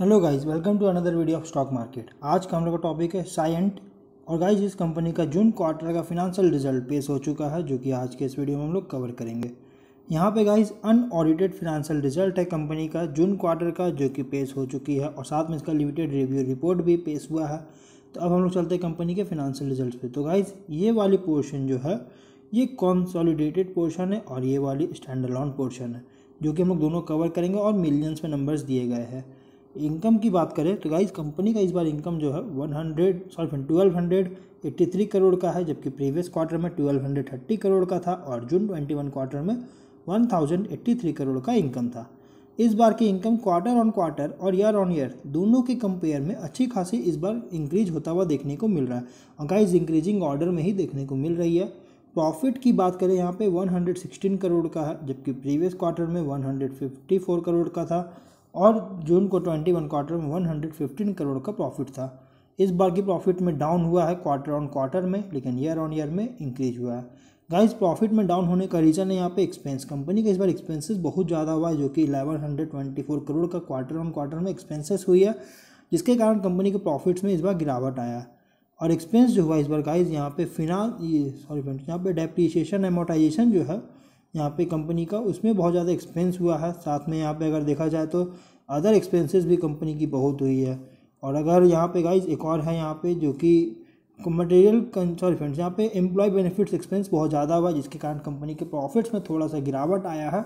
hello guys welcome to another video of stock market आज का हम लोग का टॉपिक है साइंट और गाइस इस कंपनी का जून क्वार्टर का फिनेंशियल रिजल्ट पेश हो चुका है जो कि आज के इस वीडियो में हम लोग कवर करेंगे यहाँ पे गाइस अनऑडिटेड फिनेंशियल रिजल्ट है कंपनी का जून क्वार्टर का जो कि पेश हो चुकी है और साथ में इसका लिमिटेड रिव्यू रिपोर्ट भी पेश हुआ है तो अब हम लोग चलते हैं कंपनी के फिनेंशियल रिजल्ट पर तो गाइज ये वाली पोर्शन जो है ये कॉन्सॉलिडेटेड पोर्शन है और ये वाली स्टैंड पोर्शन है जो कि हम लोग दोनों कवर करेंगे और मिलियंस में नंबर्स दिए गए हैं इनकम की बात करें तो गाइज कंपनी का इस बार इनकम जो है one hundred sorry twelve hundred eighty three crore का है जबकि प्रीवियस क्वार्टर में ट्वेल्व हंड्रेड थर्टी करोड़ का था और जून ट्वेंटी वन क्वार्टर में one thousand eighty three crore का इनकम था इस बार की इनकम क्वार्टर ऑन क्वार्टर और ईयर ऑन ईयर दोनों के कंपेयर में अच्छी खासी इस बार इंक्रीज होता हुआ देखने को मिल रहा है और गाइज इंक्रीजिंग ऑर्डर में ही देखने को मिल रही है प्रॉफिट की बात करें यहाँ पे सिक्सटीन करोड़ का है जबकि प्रीवियस क्वार्टर में फोर करोड़ का था और जून को ट्वेंटी वन क्वार्टर में वन हंड्रेड फिफ्टीन करोड़ का प्रॉफिट था इस बार की प्रॉफिट में डाउन हुआ है क्वार्टर ऑन क्वार्टर में लेकिन ईयर ऑन ईयर में इंक्रीज हुआ है गाइस प्रॉफिट में डाउन होने का रीज़न है यहाँ पे एक्सपेंस कंपनी का इस बार एक्सपेंसेस बहुत ज़्यादा हुआ है जो कि फोर करोड़ का क्वार्टर ऑन क्वार्टर में एक्सपेंसेस हुई है जिसके कारण कंपनी के प्रॉफिट्स में इस बार गिरावट आया और एक्सपेंस जो हुआ इस बार गाइज यहाँ पे फिना सॉरी फ्रेंड्स यहाँ पे डेप्रीशिएशन एमोटाइजेशन जो है यहाँ पे कंपनी का उसमें बहुत ज़्यादा एक्सपेंस हुआ है साथ में यहाँ पे अगर देखा जाए तो अदर एक्सपेंसेस भी कंपनी की बहुत हुई है और अगर यहाँ पे गाइज एक और है यहाँ पे जो कि मटेरियल सॉरी फ्रेंड्स यहाँ पे एम्प्लॉय बेनिफिट्स एक्सपेंस बहुत ज़्यादा हुआ जिसके कारण कंपनी के प्रॉफिट्स में थोड़ा सा गिरावट आया है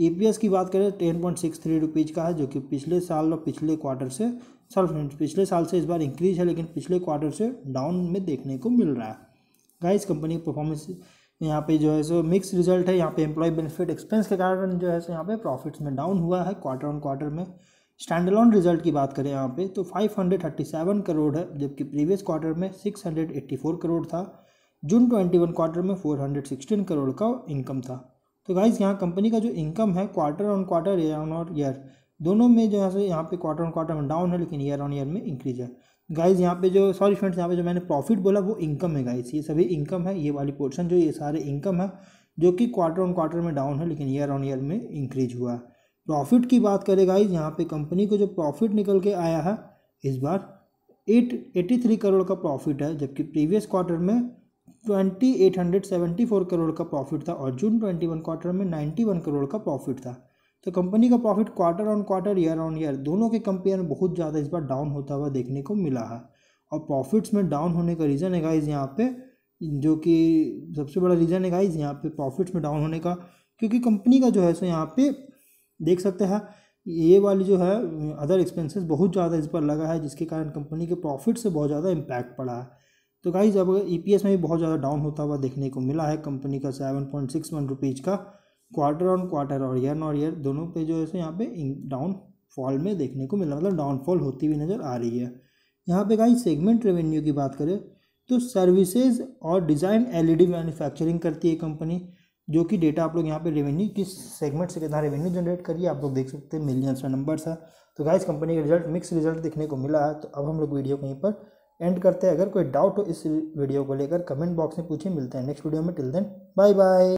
ई e की बात करें ten point six three rupees का है जो कि पिछले साल और पिछले क्वार्टर से सॉरी फ्रेंड्स पिछले साल से इस बार इंक्रीज है लेकिन पिछले क्वार्टर से डाउन में देखने को मिल रहा है गाइस कंपनी की परफॉर्मेंस यहाँ पे जो है सो मिक्स रिजल्ट है यहाँ पे एम्प्लॉय बेनिफिट एक्सपेंस के कारण जो है सो यहाँ पे प्रॉफिट्स में डाउन हुआ है क्वार्टर ऑन क्वार्टर में ऑन रिजल्ट की बात करें यहाँ पे तो 537 करोड़ है जबकि प्रीवियस क्वार्टर में 684 करोड़ था जून 21 क्वार्टर में 416 करोड़ का इनकम था तो गाइज यहाँ कंपनी का जो इनकम है quarter on quarter year on year दोनों में जो है सो यहाँ पे क्वार्टर ऑन क्वार्टर में डाउन है लेकिन ईयर ऑन ईयर में इंक्रीज है गाइज यहाँ पे जो सॉरी फ्रेंड्स यहाँ पे जो मैंने प्रॉफिट बोला वो इनकम है गाइज ये सभी इनकम है ये वाली पोर्शन जो ये सारे इनकम है जो कि क्वार्टर ऑन क्वार्टर में डाउन है लेकिन ईयर ऑन ईयर में इंक्रीज हुआ है प्रॉफिट की बात करें गाइज यहाँ पे कंपनी को जो प्रॉफिट निकल के आया है इस बार एट एटी थ्री करोड़ का प्रॉफिट है जबकि प्रीवियस क्वार्टर में twenty eight hundred seventy four crore का प्रॉफिट था और जून ट्वेंटी वन क्वार्टर में नाइन्टी वन करोड़ का प्रॉफिट था तो कंपनी का profit quarter on quarter year on year दोनों के कंपेयर बहुत ज़्यादा इस बार डाउन होता हुआ देखने को मिला है और प्रॉफिट्स में डाउन होने का रीज़न है गाइज यहाँ पे जो कि सबसे बड़ा रीज़न है गाइज यहाँ पे प्रॉफिट्स में डाउन होने का क्योंकि कंपनी का जो है सो यहाँ पे देख सकते हैं ये वाली जो है अदर एक्सपेंसेस बहुत ज़्यादा इस पर लगा है जिसके कारण कंपनी के प्रॉफिट से बहुत ज़्यादा इम्पैक्ट पड़ा है तो गाइज अब ई e में भी बहुत ज़्यादा डाउन होता हुआ देखने को मिला है कंपनी का seven point six one rupees का क्वार्टर ऑन क्वार्टर और ईयर ऑन ईयर दोनों पे जो है सो यहाँ पे डाउन फॉल में देखने को मिला मतलब डाउनफॉल होती हुई नज़र आ रही है यहाँ पे कहीं सेगमेंट रेवेन्यू की बात करें तो सर्विसेज और डिज़ाइन एलईडी मैन्युफैक्चरिंग करती है कंपनी जो कि डेटा आप लोग यहाँ पे रेवेन्यू किस सेगमेंट से कितना रेवेन्यू जनरेट करिए आप लोग देख सकते हैं मिलियंस में नंबर्स है तो गाइस कंपनी का रिजल्ट मिक्स रिजल्ट देखने को मिला है तो अब हम लोग वीडियो कहीं पर एंड करते हैं अगर कोई डाउट हो इस वीडियो को लेकर कमेंट बॉक्स में पूछिए मिलते हैं नेक्स्ट वीडियो में टिल देन बाय बाय